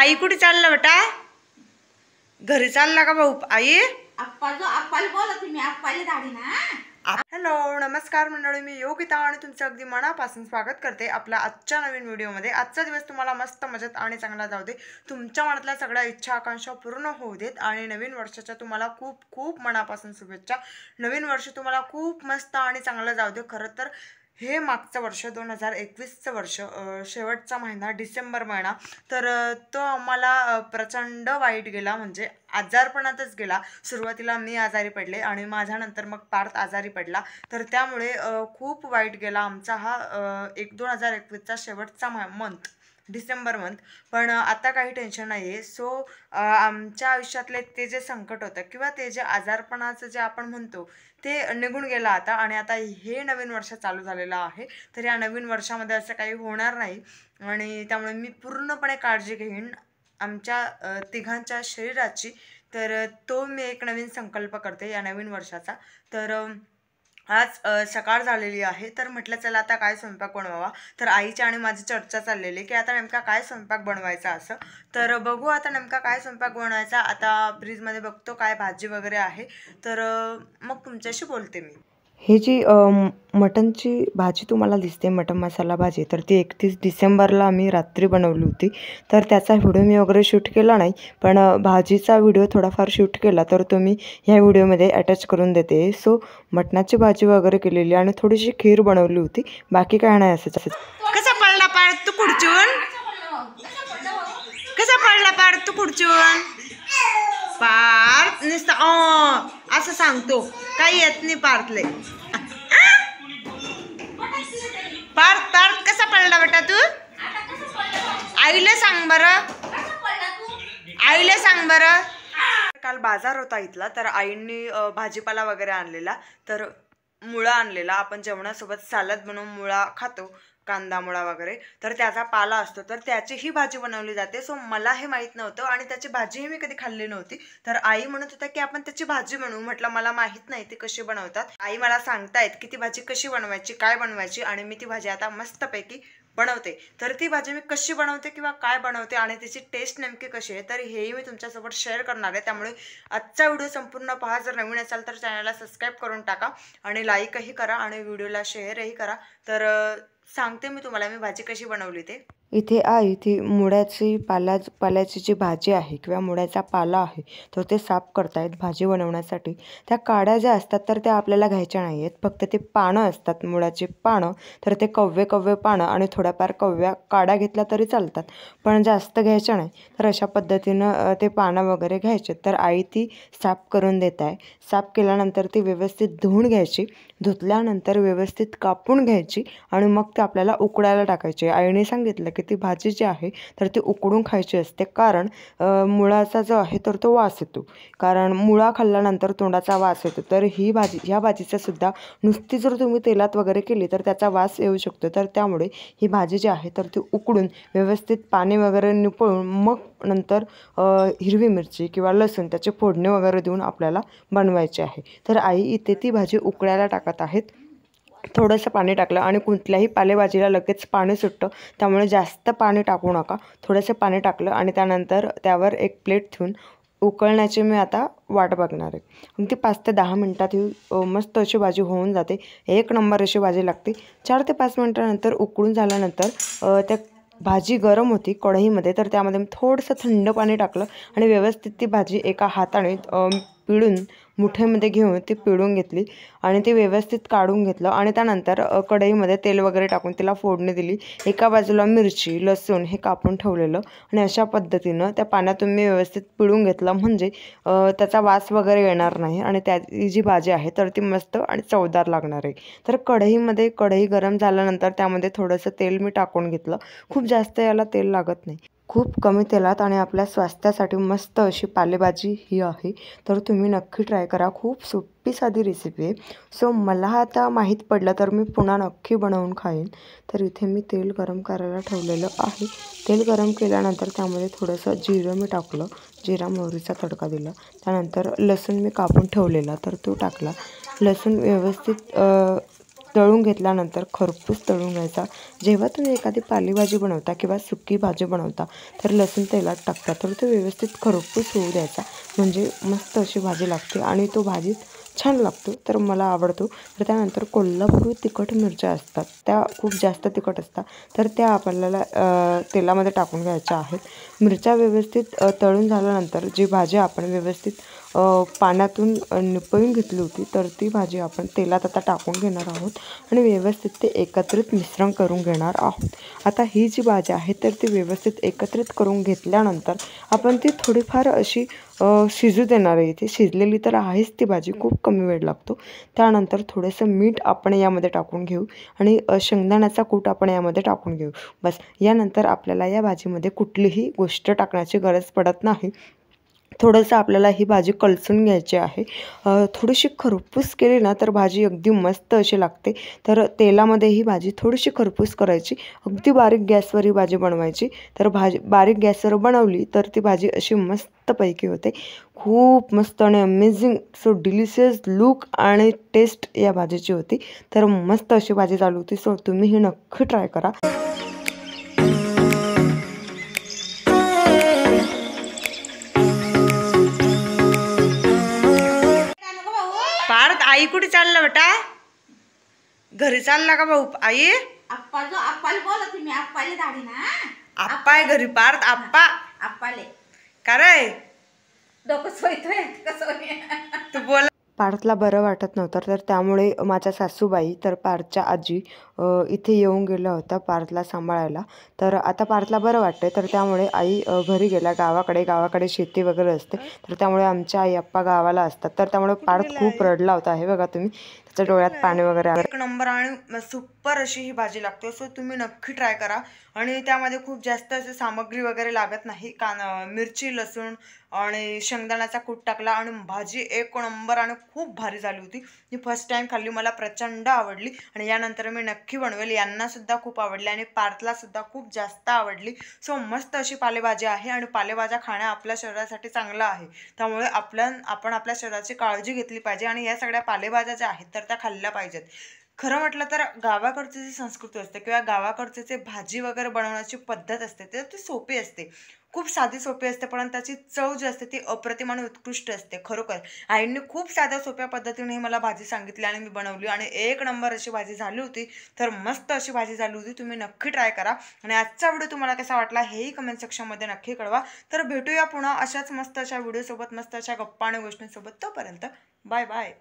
आई कुठे चालला बेटा घरी चालला का भाऊ आई हॅलो नमस्कार मंडळी मी योगिता आणि तुमचं अगदी मनापासून स्वागत करते आपल्या आजच्या नवीन व्हिडिओमध्ये आजचा दिवस तुम्हाला मस्त मजेत आणि चांगला जाऊ दे तुमच्या मनातल्या सगळ्या इच्छा आकांक्षा पूर्ण होऊ देत आणि नवीन वर्षाच्या तुम्हाला खूप खूप मनापासून शुभेच्छा नवीन वर्ष तुम्हाला खूप मस्त आणि चांगलं जाऊ दे खरं तर हे मागचं वर्ष दोन हजार एकवीसचं वर्ष शेवटचा महिना डिसेंबर महिना तर तो आम्हाला प्रचंड वाईट गेला म्हणजे आजारपणातच गेला सुरुवातीला मी आजारी पडले आणि माझ्यानंतर मग पार्थ आजारी पडला तर त्यामुळे खूप वाईट गेला आमचा हा एक दोन हजार एकवीसचा शेवटचा मंथ डिसेंबर मंथ पण आता काही टेन्शन नाही आहे सो आमच्या आयुष्यातले ते जे संकट होतं किंवा ते जे आजारपणाचं जे आपण म्हणतो ते निघून गेला आता आणि आता हे नवीन वर्ष चालू झालेलं आहे तर या नवीन वर्षामध्ये असं काही होणार नाही आणि त्यामुळे मी पूर्णपणे काळजी घेईन आमच्या तिघांच्या शरीराची तर तो मी एक नवीन संकल्प करते या नवीन वर्षाचा तर आज सकाळ झालेली आहे तर म्हटलं चला आता काय स्वयंपाक बनवावा तर आईच्या आणि माझी चर्चा चाललेली की आता नेमका काय स्वयंपाक बनवायचा असं तर बघू आता नेमका काय स्वयंपाक बनवायचा आता फ्रीजमध्ये बघतो काय भाजी वगैरे आहे तर मग तुमच्याशी बोलते मी हे जी मटनची भाजी तुम्हाला दिसते मटन मसाला भाजी तर ती एकतीस डिसेंबरला आम्ही रात्री बनवली होती तर त्याचा व्हिडिओ मी वगैरे शूट केला नाही पण भाजीचा व्हिडिओ थोडाफार शूट केला तर तो मी ह्या व्हिडिओमध्ये अटॅच करून देते सो मटणाची भाजी वगैरे केलेली आणि थोडीशी खीर बनवली होती बाकी काय नाही असं तसं पडला पार तू खुर्चून कसा पडला तू पार्थ नुसता ओ, असं सांगतो काही येत नाही पार्थले पार्थ पार्थ कसा पडला बेटा तू आईला सांग बर आईला सांग बर काल बाजार होता इथला तर आईंनी भाजीपाला वगैरे आणलेला तर मुळा आणलेला आपण जेवणासोबत सॅलद बनवून मुळा खातो कांदा मुळा वगैरे तर त्याचा पाला असतो तर त्याचीही भाजी बनवली जाते सो मला हे माहीत नव्हतं आणि त्याची भाजीही मी कधी खाल्ली नव्हती तर आई म्हणत होता की आपण त्याची भाजी बनवू म्हटलं मला माहीत नाही ती कशी बनवतात आई मला सांगतायत की ती भाजी कशी बनवायची काय बनवायची आणि मी ती भाजी आता मस्तपैकी बनवते तर ती भाजी मी कशी बनवते किंवा काय बनवते आणि तिची टेस्ट नेमकी कशी आहे तर हेही मी तुमच्यासोबत शेअर करणार आहे त्यामुळे आजचा व्हिडिओ संपूर्ण पहा जर नवीन असाल तर चॅनलला सबस्क्राईब करून टाका आणि लाईकही करा आणि व्हिडिओला शेअरही करा तर सांगते मी तुम्हाला मी भाजी कशी बनवली ते इथे आई ती मुळ्याची पाला पाल्याची जी भाजी आहे किंवा मुळ्याचा पाला आहे तर ते साफ करतायत भाजी बनवण्यासाठी त्या काड्या ज्या असतात तर त्या आपल्याला घ्यायच्या नाही आहेत फक्त ते पानं असतात मुळ्याची पानं तर ते कव्वे कव्वे पानं आणि थोड्याफार कव्या काड्या घेतल्या तरी चालतात पण जास्त घ्यायच्या नाही तर अशा पद्धतीनं ते पानं वगैरे घ्यायचे तर आई ती साफ करून देत आहे साफ केल्यानंतर ती व्यवस्थित धुवून घ्यायची धुतल्यानंतर व्यवस्थित कापून घ्यायची आणि मग ती आपल्याला उकडायला टाकायची आईने सांगितलं की ती भाजी जी आहे तर ती उकडून खायची असते कारण मुळाचा जो आहे तर तो वास येतो कारण मुळा खाल्ल्यानंतर तोंडाचा वास येतो तर ही भाजी ह्या सुद्धा नुसती जर तुम्ही तेलात वगैरे केली तर त्याचा वास येऊ शकतो तर त्यामुळे ही भाजी जी आहे तर ती उकडून व्यवस्थित पाणी वगैरे निपळून मग नंतर हिरवी मिरची किंवा लसूण त्याचे फोडणे वगैरे देऊन आपल्याला बनवायचे आहे तर आई इथे ती भाजी उकडायला टाकत आहेत थोडंसं पाणी टाकलं आणि कुठल्याही पालेभाजीला लगेच पाणी सुटतं त्यामुळे जास्त पाणी टाकू नका थोडंसं पाणी टाकलं आणि त्यानंतर त्यावर एक प्लेट ठेवून उकळण्याची मी आता वाट बघणार आहे मग ती पाच ते दहा मिनटात ही मस्त अशी भाजी होऊन जाते एक नंबर अशी भाजी लागते चार ते पाच मिनटानंतर उकळून झाल्यानंतर त्या भाजी गरम होती कढईमध्ये तर त्यामध्ये मी थोडंसं थंड पाणी टाकलं आणि व्यवस्थित ती भाजी एका हाताने पिळून मुठ्यामध्ये घेऊन ती पिळून घेतली आणि ती व्यवस्थित काढून घेतलं आणि त्यानंतर कढईमध्ये तेल वगैरे टाकून तिला फोडणी दिली एका बाजूला मिरची लसूण हे कापून ठेवलेलं आणि अशा पद्धतीनं त्या पाण्यातून मी व्यवस्थित पिळून घेतलं म्हणजे त्याचा वास वगैरे येणार नाही आणि त्याची जी भाजी आहे तर ती मस्त आणि चवदार लागणार आहे तर कढईमध्ये कढई गरम झाल्यानंतर त्यामध्ये थोडंसं तेल मी टाकून घेतलं खूप जास्त याला तेल लागत नाही खूप कमी तेलात आणि आपल्या स्वास्थ्यासाठी मस्त अशी पालेभाजी ही आहे तर तुम्ही नक्की ट्राय करा खूप सोपी साधी रेसिपी आहे सो मला आता माहीत पडलं तर मी पुन्हा नक्की बनवून खाईन तर इथे मी तेल गरम करायला ठेवलेलं आहे तेल गरम केल्यानंतर त्यामध्ये थोडंसं जिरं मी टाकलं जिरा मोहरीचा तडका दिला त्यानंतर लसूण मी कापून ठेवलेला तर तो टाकला लसूण व्यवस्थित तळून घेतल्यानंतर खरपूस तळून घ्यायचा जेव्हा तुम्ही एखादी पालेभाजी बनवता किंवा सुकी भाजी बनवता तर लसूण तेलात टाकता तर तो व्यवस्थित खरपूस होऊ द्यायचा म्हणजे मस्त अशी भाजी लागते आणि तो भाजीत छान लागतो तर मला आवडतो तर त्यानंतर कोल्हापुरी तिखट मिरच्या असतात त्या खूप जास्त तिखट असतात तर त्या आपल्याला तेलामध्ये टाकून घ्यायच्या आहेत मिरच्या व्यवस्थित तळून झाल्यानंतर जी भाजी आपण व्यवस्थित पाण्यातून निपळून घेतली होती तर ती भाजी आपण तेलात आता टाकून घेणार आहोत आणि व्यवस्थित ते एकत्रित मिश्रण करून घेणार आहोत आता ही जी भाजी आहे तर ती व्यवस्थित एकत्रित करून घेतल्यानंतर आपण ती थोडीफार अशी शिजू देणार आहे इथे शिजलेली तर आहेच ती भाजी खूप कमी वेळ लागतो त्यानंतर थोडंसं मीठ आपण यामध्ये टाकून घेऊ आणि शेंगदाण्याचा कूट आपण यामध्ये टाकून घेऊ बस यानंतर आपल्याला या भाजीमध्ये कुठलीही गोष्ट टाकण्याची गरज पडत नाही थोडंसं आपल्याला ही भाजी कलसून घ्यायची आहे थोडीशी खरपूस केली ना तर भाजी अगदी मस्त अशी लागते तर तेलामध्ये ही भाजी थोडीशी खरपूस करायची अगदी बारीक गॅसवर ही भाजी बनवायची तर भाजी बारीक गॅसवर बनवली तर ती भाजी अशी मस्तपैकी होते खूप मस्त आणि अमेझिंग सो डिलिशियस लुक आणि टेस्ट या भाजीची होती तर मस्त अशी भाजी चालू होती सो तुम्ही ही नक्की ट्राय करा कुठे चालला बेटा घरी चालला का भाऊ आई आप्पा जो आप्पाला बोलत मी आप्पाले दाढी ना आप्पा आहे घरी पार्थ आप्पा आप्पाले काय डोकं सोयतोय कसं तू बोला पार्थला बरं वाटत नव्हतं तर त्यामुळे माझ्या सासूबाई तर पार्थच्या आजी इथे येऊन गेल्या होत्या पार्थला सांभाळायला तर आता पार्थला बरं वाटतंय तर त्यामुळे आई घरी गेला गावाकडे गावाकडे शेती वगैरे असते तर त्यामुळे आमच्या आई आप्पा गावाला असतात तर त्यामुळे पार्थ खूप रडला होता हे बघा तुम्ही त्याच्या डोळ्यात पाणी वगैरे एक नंबर आणि सुपर अशी ही भाजी लागते सो तुम्ही नक्की ट्राय करा आणि त्यामध्ये खूप जास्त असे सामग्री वगैरे लागत नाही कान मिरची लसूण आणि शेंगदाण्याचा कूट टाकला आणि भाजी एक नंबर आणि खूप भारी झाली होती ही फर्स्ट टाईम खाल्ली मला प्रचंड आवडली आणि यानंतर मी नक्की बनवेल यांनासुद्धा खूप आवडली आणि पार्थलासुद्धा खूप जास्त आवडली सो मस्त अशी पालेभाजी आहे आणि पालेभाज्या खाणं आपल्या शरीरासाठी चांगलं आहे त्यामुळे आपल्या आपण आपल्या शरीराची काळजी घेतली पाहिजे आणि या सगळ्या पालेभाज्या ज्या आहेत तर त्या खाल्ल्या पाहिजेत खरं म्हटलं तर गावाकडची जी संस्कृती असते किंवा गावाकडचे जे भाजी वगैरे बनवण्याची पद्धत असते ते ती सोपी असते खूप साधी सोपी असते पण त्याची चव जी असते ती अप्रतिम आणि उत्कृष्ट असते खरोखर आईंनी खूप साध्या सोप्या पद्धतीने ही मला भाजी सांगितली आणि मी बनवली आणि एक नंबर अशी भाजी झाली होती तर मस्त अशी भाजी झाली होती तुम्ही नक्की ट्राय करा आणि आजचा व्हिडिओ तुम्हाला कसा वाटला हेही कमेंट सेक्शनमध्ये नक्की कळवा तर भेटूया पुन्हा अशाच मस्त अशा व्हिडिओसोबत मस्त अशा गप्पा आणि गोष्टींसोबत तोपर्यंत बाय बाय